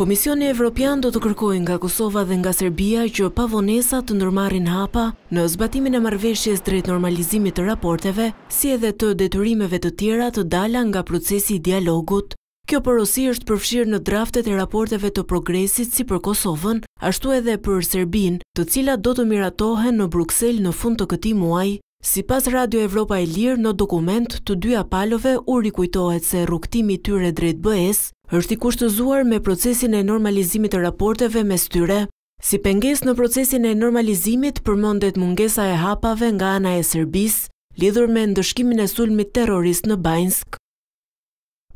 Komisioni Evropian do të kërkojnë nga Kosova dhe nga Serbia që pavonesa të nërmarin hapa në zbatimin e marveshjes drejt normalizimit të raporteve, si edhe të detyrimeve të tjera të dala nga procesi dialogut. Kjo porosi është përfshirë në draftet e raporteve të progresit si për Kosovën, ashtu edhe për Serbin, të cila do të miratohen në Bruxelles në fund të këti muaj, Si pas Radio Evropa e Lirë në dokument të dy apalove u rikujtohet se rukëtimi tyre drejt bëhes është i kushtëzuar me procesin e normalizimit të raporteve me styre. Si penges në procesin e normalizimit për mondet mungesa e hapave nga ana e Serbis, lidhur me ndëshkimin e sulmit terrorist në Bajnsk.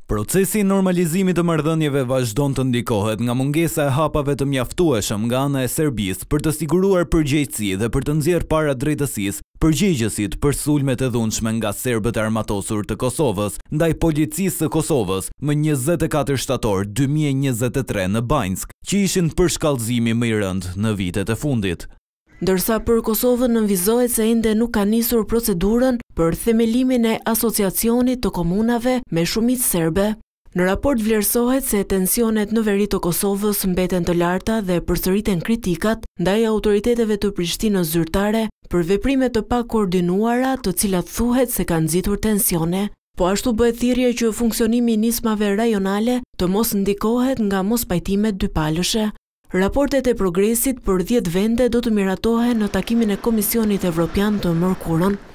Procesi i normalizimit të marrëdhënieve vazhdon të ndikohet nga mungesa e hapave të mjaftueshëm nga ana e Serbisë për të siguruar përgjegjësi dhe për të nxjerrë para drejtësisë përgjegjësit për sulmet e dhunshme nga serbët armatosur të Kosovës ndaj policisë të Kosovës më 24 shtator 2023 në Banjsk, që ishin për shkallzimi më i rënd në vitet e fundit. Ndërsa për Kosovën në vizohet se ende nuk ka nisur procedurën për themelimin e asociacionit të komunave me shumit serbe. Në raport vlerësohet se tensionet në veri të Kosovës mbeten të larta dhe përsëriten kritikat ndaj autoriteteve të Prishtinë zyrtare për veprimet të pa koordinuara të cilat thuhet se kanë zitur tensione, po ashtu bëhet thirje që funksionimi nismave rajonale të mos ndikohet nga mos pajtimet dy palëshe. Raportet e progresit për 10 vende do të miratohe në takimin e Komisionit Evropian të mërkurën.